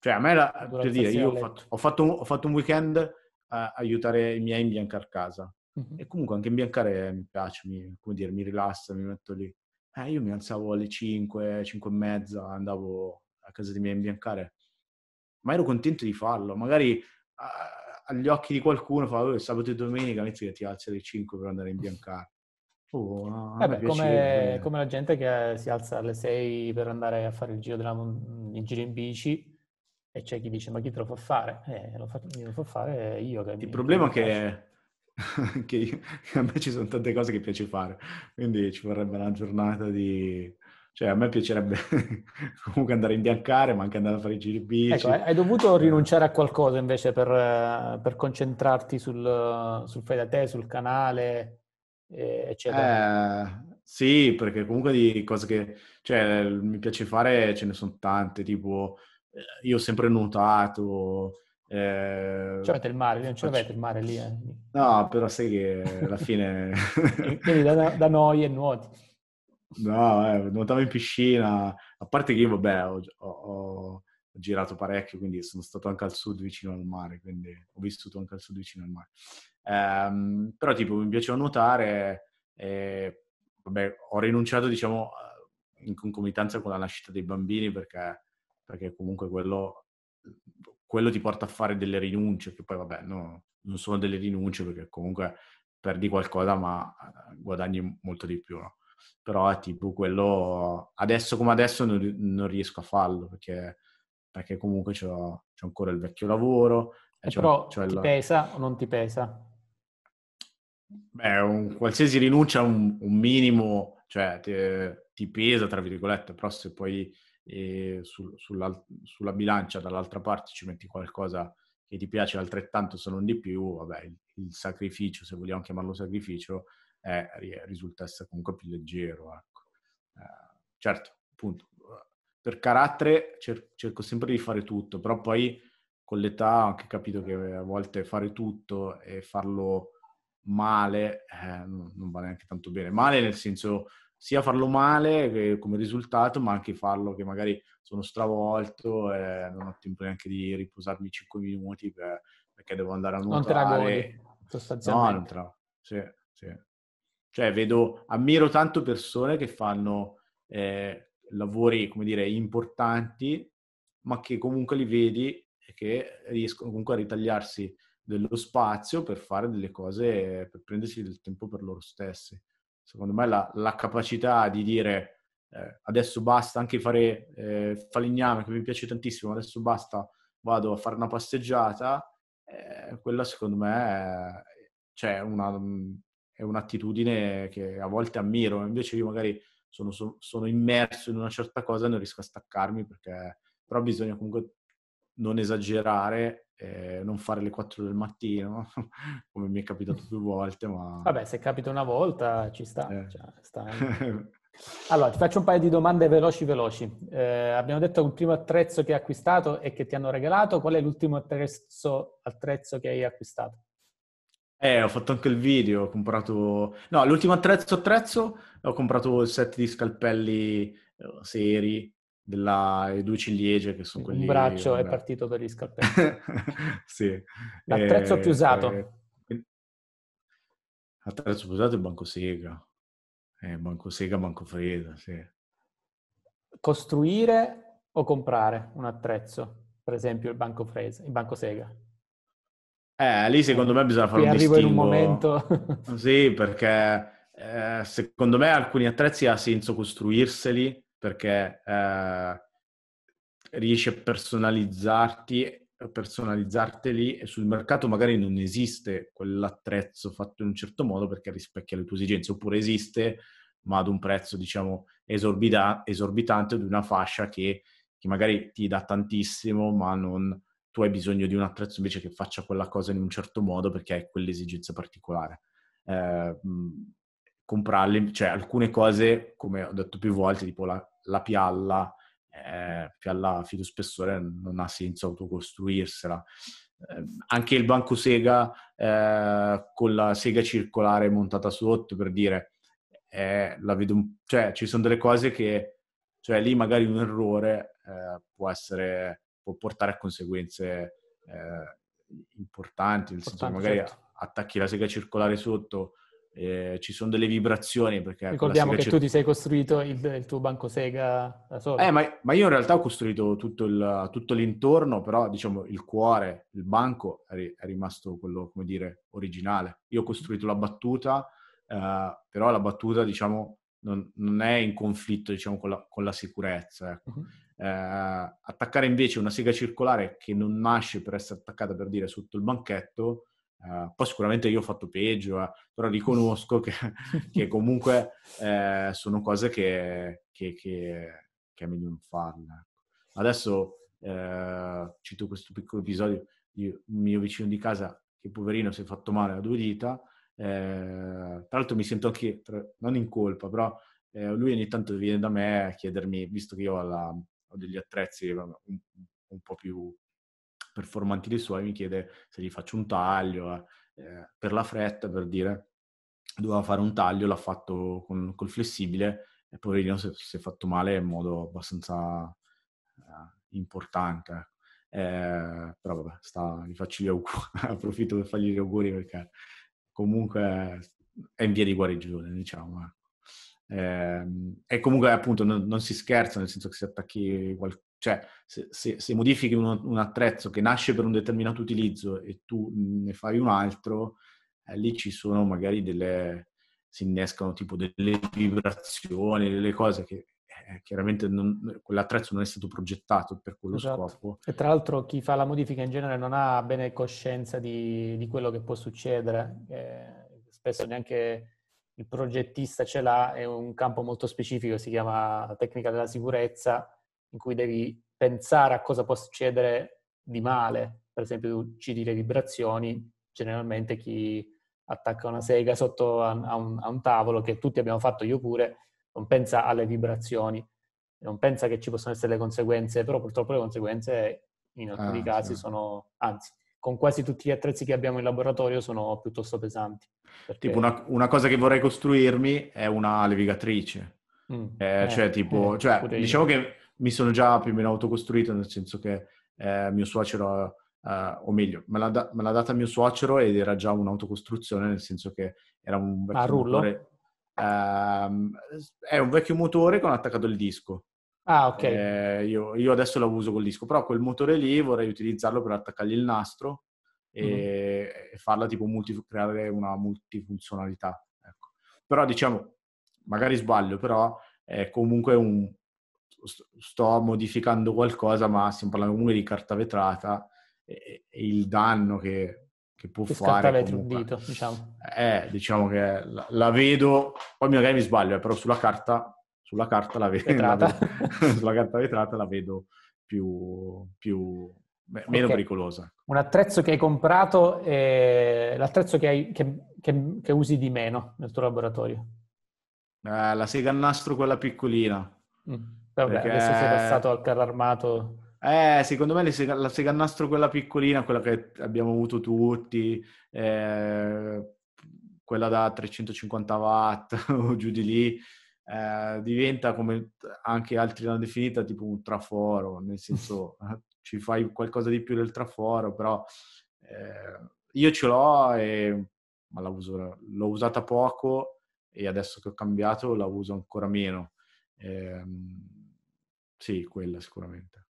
Cioè a me, la, per dire, io ho fatto, ho, fatto un, ho fatto, un, weekend a aiutare i miei a imbiancare casa. Mm-hmm. E comunque anche imbiancare mi piace, mi, come dire, mi rilassa, mi metto lì eh, io mi alzavo alle 5, 5 e mezza, andavo a casa di me a imbiancare. Ma ero contento di farlo. Magari a, agli occhi di qualcuno fa oh, sabato e domenica, metti che ti alzi alle 5 per andare a imbiancare. Oh, eh beh, come, eh. come, la gente che si alza alle 6 per andare a fare il giro, della, il giro in bici e c'è chi dice ma chi te lo fa fare? Eh, lo, fa, lo fa fare io. il problema è che anche (laughs) io, a me ci sono tante cose che piace fare, quindi ci vorrebbe una giornata di... Cioè, a me piacerebbe (laughs) comunque andare a imbiancare, ma anche andare a fare i giri ecco, bici. Ecco, hai dovuto eh. rinunciare a qualcosa invece per, per concentrarti sul, sul fai da te, sul canale, eccetera. Eh, sì, perché comunque di cose che... Cioè, mi piace fare ce ne sono tante, tipo... Eh, io ho sempre nuotato, eh, ci cioè, avete il mare, non ce l'avete il mare lì. Eh. No, però sai che alla fine... (laughs) Quindi da, da noi e nuoti. No, eh, nuotavo in piscina, a parte che io, vabbè, ho, ho, ho, girato parecchio, quindi sono stato anche al sud vicino al mare, quindi ho vissuto anche al sud vicino al mare. Um, però tipo mi piaceva nuotare e vabbè, ho rinunciato, diciamo, in concomitanza con la nascita dei bambini perché, perché comunque quello quello ti porta a fare delle rinunce, che poi vabbè, no, non sono delle rinunce perché comunque perdi qualcosa ma eh, guadagni molto di più, no? Però è tipo quello, adesso come adesso non, non riesco a farlo perché, perché comunque c'ho, c'ho, ancora il vecchio lavoro. E eh, c'ho, però c'ho ti il... pesa o non ti pesa? Beh, un, qualsiasi rinuncia un, un minimo, cioè te, ti pesa, tra virgolette, però se poi e sul, sulla, sulla, bilancia dall'altra parte ci metti qualcosa che ti piace altrettanto se non di più, vabbè, il, il sacrificio, se vogliamo chiamarlo sacrificio, è, risulta essere comunque più leggero. Ecco. Eh, certo, appunto, per carattere cer- cerco sempre di fare tutto, però poi con l'età ho anche capito che a volte fare tutto e farlo male eh, non va neanche tanto bene. Male nel senso sia farlo male che, come risultato, ma anche farlo che magari sono stravolto e non ho tempo neanche di riposarmi 5 minuti per, perché devo andare a nuotare. Non te la godi, sostanzialmente. No, non te la... Sì, sì. Cioè, vedo, ammiro tanto persone che fanno eh, lavori, come dire, importanti, ma che comunque li vedi e che riescono comunque a ritagliarsi dello spazio per fare delle cose, per prendersi del tempo per loro stessi secondo me la, la capacità di dire eh, adesso basta anche fare eh, falegname che mi piace tantissimo, adesso basta, vado a fare una passeggiata, eh, quella secondo me cioè, è, cioè una, mm, è, un'attitudine che a volte ammiro, invece io magari sono, sono, immerso in una certa cosa e non riesco a staccarmi perché però bisogna comunque non esagerare eh, non fare le 4 del mattino, (laughs) come mi è capitato più volte, ma... Vabbè, se capita una volta ci sta. Eh. Cioè, sta... (laughs) allora, ti faccio un paio di domande veloci veloci. Eh, abbiamo detto che il primo attrezzo che hai acquistato e che ti hanno regalato. Qual è l'ultimo attrezzo, attrezzo che hai acquistato? Eh, ho fatto anche il video, ho comprato... No, l'ultimo attrezzo attrezzo ho comprato il set di scalpelli eh, seri della, due ciliegie che sono quelli... Un braccio vabbè. è partito dagli scarpelli. (laughs) sì. L'attrezzo eh, più usato. Eh, attrezzo più usato è sega. Eh, banco Bancofreda, sì. Costruire o comprare un attrezzo? Per esempio il banco fresa, il banco sega. Eh, lì secondo me bisogna fare Qui un arrivo in un momento. sì, perché eh, secondo me alcuni attrezzi ha senso costruirseli, perché eh, riesci a personalizzarti personalizzarteli e sul mercato magari non esiste quell'attrezzo fatto in un certo modo perché rispecchia le tue esigenze oppure esiste ma ad un prezzo diciamo esorbita- esorbitante di una fascia che, che, magari ti dà tantissimo ma non tu hai bisogno di un attrezzo invece che faccia quella cosa in un certo modo perché hai quell'esigenza particolare eh, comprarle, cioè alcune cose, come ho detto più volte, tipo la, la pialla, eh, pialla filo spessore non ha senso autocostruirsela. Eh, anche il banco sega eh, con la sega circolare montata sotto, per dire, eh, la vedo, cioè ci sono delle cose che, cioè lì magari un errore eh, può essere, può portare a conseguenze eh, importanti, nel Importante, senso che magari certo. attacchi la sega circolare sotto, eh, ci sono delle vibrazioni. Perché Ricordiamo che tu ti sei costruito il, il tuo banco Sega da solo. Eh, ma, ma, io in realtà ho costruito tutto, il, tutto l'intorno, però diciamo il cuore, il banco è, è, rimasto quello, come dire, originale. Io ho costruito la battuta, eh, però la battuta, diciamo, non, non è in conflitto, diciamo, con la, con la sicurezza. Ecco. Uh-huh. Eh, attaccare invece una sega circolare che non nasce per essere attaccata, per dire, sotto il banchetto, Uh, poi sicuramente io ho fatto peggio, eh, però riconosco (laughs) che, che comunque eh, sono cose che, che, che, è meglio non farle. Ecco. Adesso eh, cito questo piccolo episodio di un mio vicino di casa che poverino si è fatto male a due dita. Eh, tra l'altro mi sento anche, tra, non in colpa, però eh, lui ogni tanto viene da me a chiedermi, visto che io ho, la, ho degli attrezzi un, un po' più performanti dei suoi, mi chiede se gli faccio un taglio, eh, eh, per la fretta, per dire, doveva fare un taglio, l'ha fatto con, col flessibile, e poverino si, si è fatto male in modo abbastanza eh, importante. Ecco. Eh, però vabbè, sta, gli faccio gli auguri, (laughs) approfitto per fargli gli auguri perché comunque è in via di guarigione, diciamo. Eh, e comunque appunto non, non, si scherza, nel senso che se attacchi qual- cioè, se, se, se modifichi un, un, attrezzo che nasce per un determinato utilizzo e tu ne fai un altro, eh, lì ci sono magari delle... si innescano tipo delle vibrazioni, delle cose che eh, chiaramente non, quell'attrezzo non è stato progettato per quello esatto. scopo. E tra l'altro chi fa la modifica in genere non ha bene coscienza di, di quello che può succedere, eh, spesso neanche il progettista ce l'ha, è un campo molto specifico, si chiama tecnica della sicurezza, in cui devi pensare a cosa può succedere di male, per esempio tu le vibrazioni, generalmente chi attacca una sega sotto a, un, a un tavolo, che tutti abbiamo fatto, io pure, non pensa alle vibrazioni, non pensa che ci possano essere le conseguenze, però purtroppo le conseguenze in ah, alcuni ah, casi sì. sono, anzi, con quasi tutti gli attrezzi che abbiamo in laboratorio sono piuttosto pesanti. Perché... Tipo una, una, cosa che vorrei costruirmi è una levigatrice. Mm, eh, eh, cioè, tipo, eh, cioè, diciamo che mi sono già più o meno autocostruito, nel senso che eh, mio suocero, eh, o meglio, me l'ha, da- me l'ha, data mio suocero ed era già un'autocostruzione, nel senso che era un ah, vecchio ah, motore. Ehm, è un vecchio motore con attaccato il disco. Ah, ok. Eh, io, io, adesso lo uso col disco, però quel motore lì vorrei utilizzarlo per attaccargli il nastro e, mm-hmm. e farla tipo multi- creare una multifunzionalità. Ecco. Però diciamo, magari sbaglio, però è comunque un, sto modificando qualcosa, ma stiamo parlando comunque di carta vetrata e, e il danno che, che può che fare... Comunque, un dito, diciamo. È, eh, diciamo che la, la, vedo, poi magari mi sbaglio, eh, però sulla carta, sulla carta la (laughs) vedo... La (laughs) vedo sulla carta vetrata la vedo più, più Beh, meno okay. pericolosa. Ecco. Un attrezzo che hai comprato è eh, l'attrezzo che, hai, che, che, che usi di meno nel tuo laboratorio? Eh, la sega a nastro, quella piccolina. Mm. Vabbè, perché... adesso sei passato al carro armato. Eh, secondo me sega, la segannastro quella piccolina, quella che abbiamo avuto tutti, eh, quella da 350 watt (laughs) o giù di lì, eh, diventa come anche altri l'hanno definita tipo un traforo, nel senso (laughs) ci fai qualcosa di più del traforo, però eh, io ce l'ho e ma la uso, l'ho usata poco e adesso che ho cambiato la uso ancora meno. Eh, sì, quella sicuramente.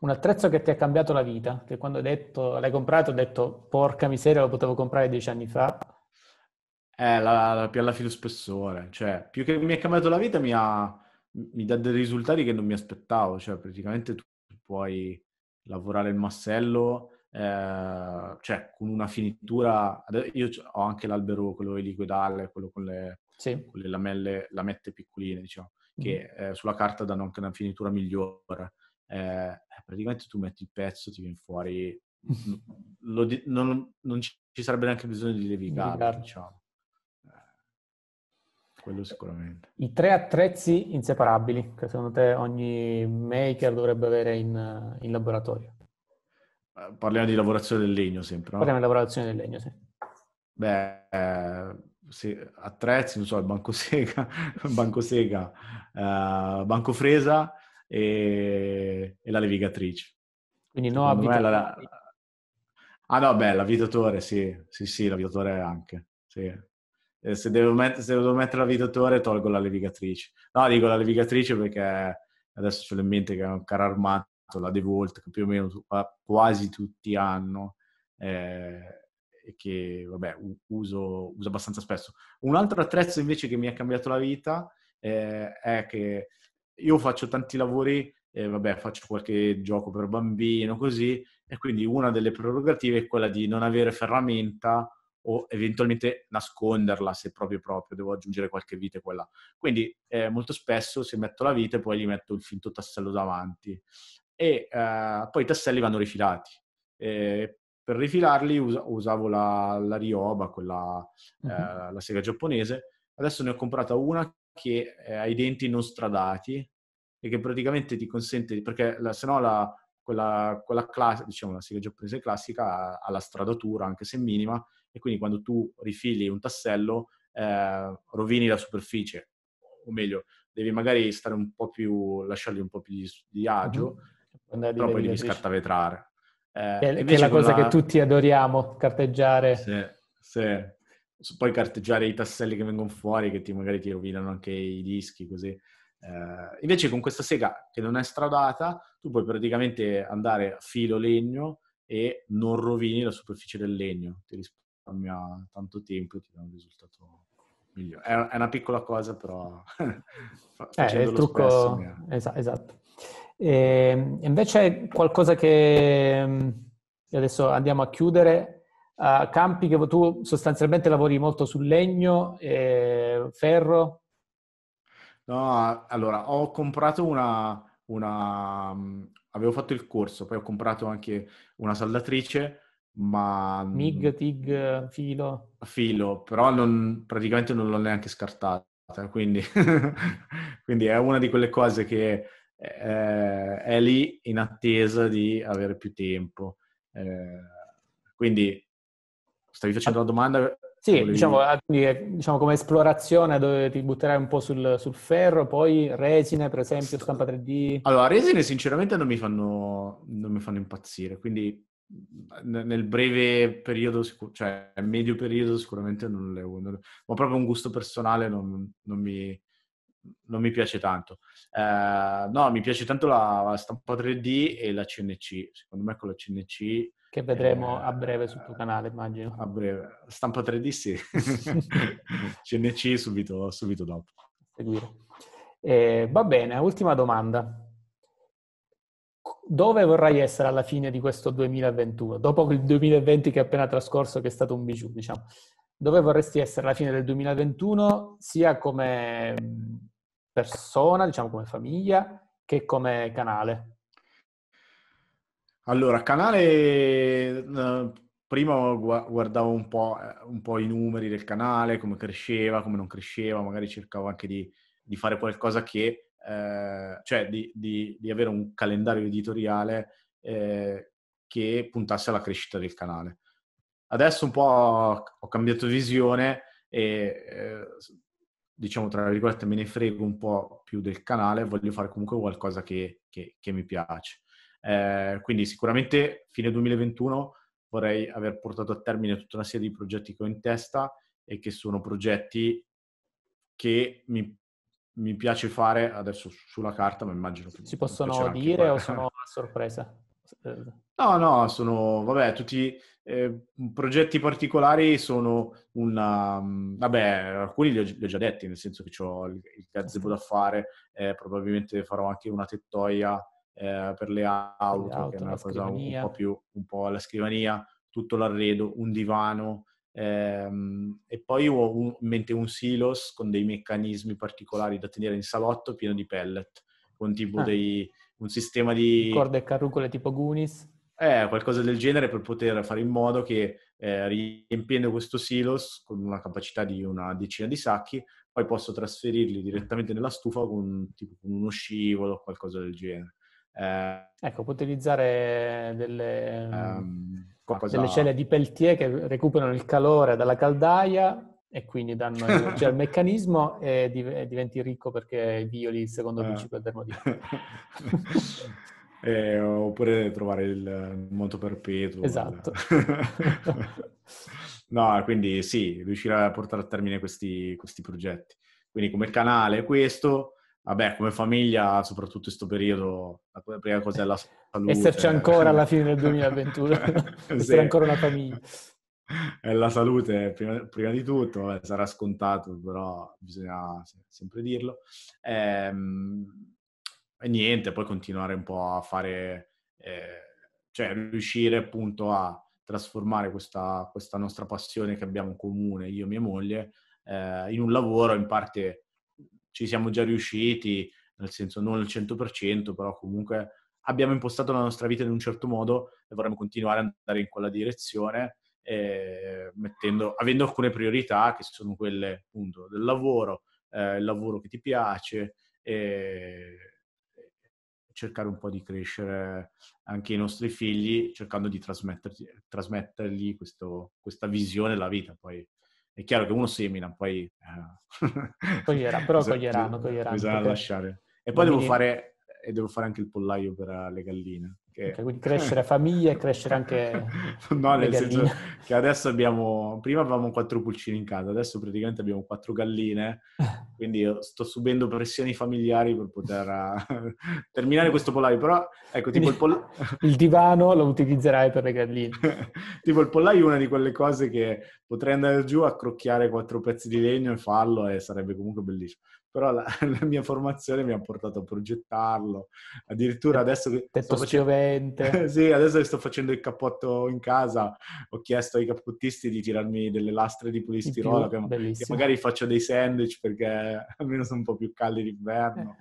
Un attrezzo che ti ha cambiato la vita, che quando hai detto, l'hai comprato, ho detto, porca miseria, lo potevo comprare dieci anni fa. È eh, la, la pialla filo spessore, cioè, più che mi ha cambiato la vita, mi, ha, mi dà dei risultati che non mi aspettavo, cioè, praticamente tu puoi lavorare il massello, eh, cioè, con una finitura, io ho anche l'albero, quello liquidale, quello con le, sì. con le lamelle, lamette piccoline, diciamo che eh, sulla carta danno anche una finitura migliore. Eh, eh, praticamente tu metti il pezzo, ti viene fuori, (laughs) di- non, non, ci sarebbe neanche bisogno di levigarlo, diciamo. eh, quello eh, sicuramente. I tre attrezzi inseparabili che secondo te ogni maker dovrebbe avere in, in laboratorio? Eh, parliamo di lavorazione del legno sempre, no? Parliamo di lavorazione del legno, sì. Beh, se, attrezzi, non so, il Banco (laughs) Sega, Banco, Sega uh, Banco Fresa e, e, la levigatrice. Quindi no abitatore. La, la... Ah no, beh, l'avvitatore, sì, sì, sì, l'avvitatore anche, sì. Eh, se devo, met- se devo mettere l'avvitatore tolgo la levigatrice. No, dico la levigatrice perché adesso ce l'ho in mente che è un carro armato, la DeVolt, che più o meno quasi tutti hanno. Eh, che vabbè, uso, uso, abbastanza spesso. Un altro attrezzo invece che mi ha cambiato la vita eh, è che io faccio tanti lavori, eh, vabbè, faccio qualche gioco per bambino, così, e quindi una delle prerogative è quella di non avere ferramenta o eventualmente nasconderla se proprio proprio devo aggiungere qualche vite quella. Quindi eh, molto spesso se metto la vite poi gli metto il finto tassello davanti e eh, poi i tasselli vanno rifilati. Eh, per rifilarli us- usavo la, la, Ryoba, quella, uh-huh. eh, la sega giapponese. Adesso ne ho comprata una che ha i denti non stradati e che praticamente ti consente, perché la, se no la, quella, quella classica, diciamo la sega giapponese classica ha, la stradatura anche se minima e quindi quando tu rifili un tassello eh, rovini la superficie o meglio devi magari stare un po' più lasciargli un po' più di, di agio mm-hmm. però poi devi scartavetrare che, eh, che è la cosa quella... che tutti adoriamo, carteggiare. Sì, sì. Poi carteggiare i tasselli che vengono fuori, che ti, magari ti rovinano anche i dischi, così. Uh, invece con questa sega che non è stradata, tu puoi praticamente andare a filo legno e non rovini la superficie del legno, ti risparmia tanto tempo e ti dà un risultato migliore. È, una piccola cosa, però... (laughs) eh, il trucco... Esatto, esatto. E ehm, invece qualcosa che mm, adesso andiamo a chiudere, uh, campi che tu sostanzialmente lavori molto sul legno, eh, ferro? No, allora ho comprato una, una, mm, avevo fatto il corso, poi ho comprato anche una saldatrice, ma... Mm, MIG, TIG, filo? Filo, però non, praticamente non l'ho neanche scartata, quindi, (laughs) quindi è una di quelle cose che eh, è lì in attesa di avere più tempo. Eh, quindi stavi facendo la domanda? Sì, volevi... diciamo, ah, diciamo, come esplorazione dove ti butterai un po' sul, sul, ferro, poi resine per esempio, stampa 3D? Allora, resine sinceramente non mi fanno, non mi fanno impazzire, quindi nel breve periodo, cioè medio periodo sicuramente non le uso, ma proprio un gusto personale non, non mi, non mi piace tanto. Eh, no, mi piace tanto la, la, stampa 3D e la CNC. Secondo me con la CNC... Che vedremo eh, a breve sul tuo canale, immagino. A breve. Stampa 3D sì. CNC (laughs) subito, subito dopo. Eh, va bene, ultima domanda. Dove vorrai essere alla fine di questo 2021? Dopo il 2020 che è appena trascorso, che è stato un bijou, diciamo. Dove vorresti essere alla fine del 2021, sia come persona, diciamo come famiglia, che come canale? Allora, canale, eh, prima guardavo un po', eh, un po', i numeri del canale, come cresceva, come non cresceva, magari cercavo anche di, di fare qualcosa che, eh, cioè di, di, di, avere un calendario editoriale eh, che puntasse alla crescita del canale. Adesso un po' ho cambiato visione e eh, diciamo, tra virgolette, me ne frego un po' più del canale, voglio fare comunque qualcosa che, che, che mi piace. Eh, quindi sicuramente fine 2021 vorrei aver portato a termine tutta una serie di progetti che ho in testa e che sono progetti che mi, mi piace fare adesso sulla carta, ma immagino che... Si possono dire o sono a sorpresa? (laughs) No, no, sono, vabbè, tutti eh, progetti particolari sono una... Mhmm, vabbè, alcuni li ho, li ho, già detti, nel senso che ho il, il gazebo da fare, eh, probabilmente farò anche una tettoia eh, per le auto, le auto che è una cosa un po' più un po alla scrivania, tutto l'arredo, un divano, ehm, e poi ho in mente un silos con dei meccanismi particolari da tenere in salotto pieno di pellet, con tipo ah. dei, un sistema di... Corde e carrucole tipo Goonies? Eh, qualcosa del genere per poter fare in modo che eh, riempiendo questo silos con una capacità di una decina di sacchi, poi posso trasferirli direttamente nella stufa con tipo, uno scivolo o qualcosa del genere. Eh, ecco, può utilizzare delle, ehm, ah, qualcosa... delle celle di peltier che recuperano il calore dalla caldaia e quindi danno energia al (laughs) meccanismo e, e, diventi ricco perché violi il secondo eh. principio del termodinamico. (laughs) (laughs) eh, oppure trovare il moto perpetuo. Esatto. (laughs) no, quindi sì, riuscire a portare a termine questi, questi progetti. Quindi come canale questo, vabbè, come famiglia, soprattutto in questo periodo, la prima cosa è la salute. Esserci ancora alla fine del 2021, (laughs) cioè, sì. essere ancora una famiglia. È eh, la salute prima, prima di tutto, eh, sarà scontato, però bisogna sempre dirlo. Ehm, e niente, poi continuare un po' a fare, eh, cioè riuscire appunto a trasformare questa, questa, nostra passione che abbiamo in comune, io e mia moglie, eh, in un lavoro, in parte ci siamo già riusciti, nel senso non al 100%, però comunque abbiamo impostato la nostra vita in un certo modo e vorremmo continuare ad andare in quella direzione, eh, mettendo, avendo alcune priorità che sono quelle appunto del lavoro, eh, il lavoro che ti piace. Eh, cercare un po' di crescere anche i nostri figli, cercando di trasmettergli questo, questa visione della vita. Poi è chiaro che uno semina, poi... Eh. Coglierà, però (laughs) esatto. coglieranno, coglieranno. Bisogna lasciare. E poi devo fare, devo fare, anche il pollaio per le galline. Che... Okay, quindi (laughs) crescere famiglie e crescere anche (laughs) No, nel galline. senso che adesso abbiamo... Prima avevamo quattro pulcini in casa, adesso praticamente abbiamo quattro galline, (laughs) quindi sto subendo pressioni familiari per poter terminare questo pollaio. Però, ecco, tipo il, poll... il divano lo utilizzerai per le galline. tipo il pollaio è una di quelle cose che potrei andare giù a crocchiare quattro pezzi di legno e farlo e sarebbe comunque bellissimo però la, (laughs) la, mia formazione mi ha portato a progettarlo. Addirittura adesso che... Tetto facendo... (laughs) sì, adesso che sto facendo il cappotto in casa, ho chiesto ai cappottisti di tirarmi delle lastre di polistirolo, più, che, che, magari faccio dei sandwich perché (laughs) almeno sono un po' più caldi d'inverno.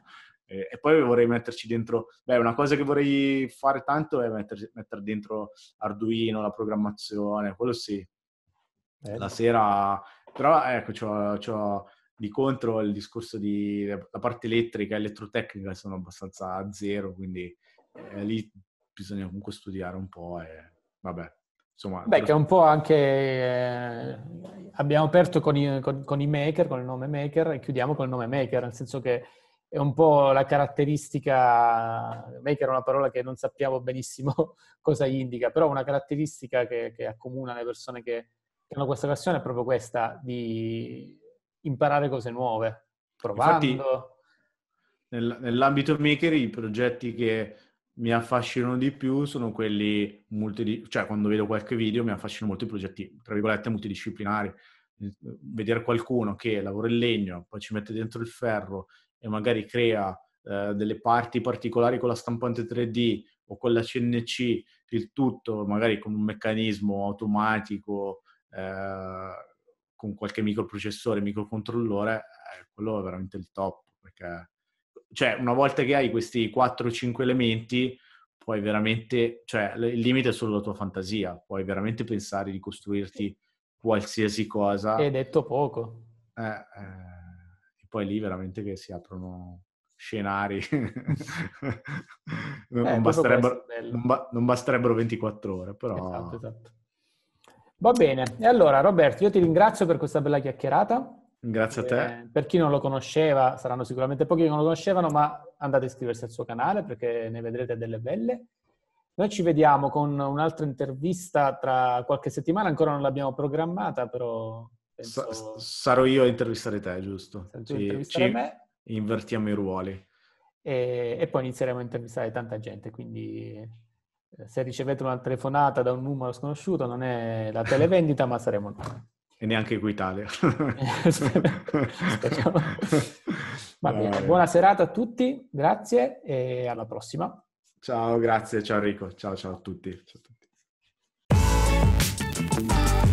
Eh. E, e, poi vorrei metterci dentro... Beh, una cosa che vorrei fare tanto è metterci, mettere dentro Arduino, la programmazione, quello sì. Bello. La sera... Però ecco, c'ho, c'ho di contro il discorso di la parte elettrica e elettrotecnica sono abbastanza a zero, quindi eh, lì bisogna comunque studiare un po' e vabbè. Insomma, Beh, che è un po' anche eh, abbiamo aperto con i, con, con i, maker, con il nome maker e chiudiamo con il nome maker, nel senso che è un po' la caratteristica, maker è una parola che non sappiamo benissimo (laughs) cosa indica, però una caratteristica che, che accomuna le persone che, che hanno questa passione è proprio questa di imparare cose nuove, provando. Infatti, nel, nell'ambito maker i progetti che mi affascinano di più sono quelli multi, cioè quando vedo qualche video mi affascinano molto i progetti, tra virgolette, multidisciplinari. Vedere qualcuno che lavora in legno, poi ci mette dentro il ferro e magari crea eh, delle parti particolari con la stampante 3D o con la CNC, il tutto magari con un meccanismo automatico, eh, con qualche microprocessore, microcontrollore, eh, quello è veramente il top. Perché cioè, una volta che hai questi 4-5 elementi, puoi veramente, cioè, il limite è solo la tua fantasia, puoi veramente pensare di costruirti qualsiasi cosa. E detto poco. Eh, eh, e poi lì veramente che si aprono scenari. (laughs) non, eh, basterebbero, non, ba- non, basterebbero, 24 ore, però... Esatto, esatto. Va bene, e allora Roberto, io ti ringrazio per questa bella chiacchierata. Grazie a te. Eh, per chi non lo conosceva, saranno sicuramente pochi che non lo conoscevano, ma andate a iscriversi al suo canale perché ne vedrete delle belle. Noi ci vediamo con un'altra intervista tra qualche settimana, ancora non l'abbiamo programmata, però... Penso... sarò io a intervistare te, giusto? Ci, ci me. invertiamo i ruoli. E, e poi inizieremo a intervistare tanta gente, quindi eh, se ricevete una telefonata da un numero sconosciuto non è la televendita ma saremo noi. E neanche Equitalia. Eh, (laughs) Va bene, buona serata a tutti, grazie e alla prossima. Ciao, grazie, ciao Enrico, ciao ciao a tutti. Ciao a tutti.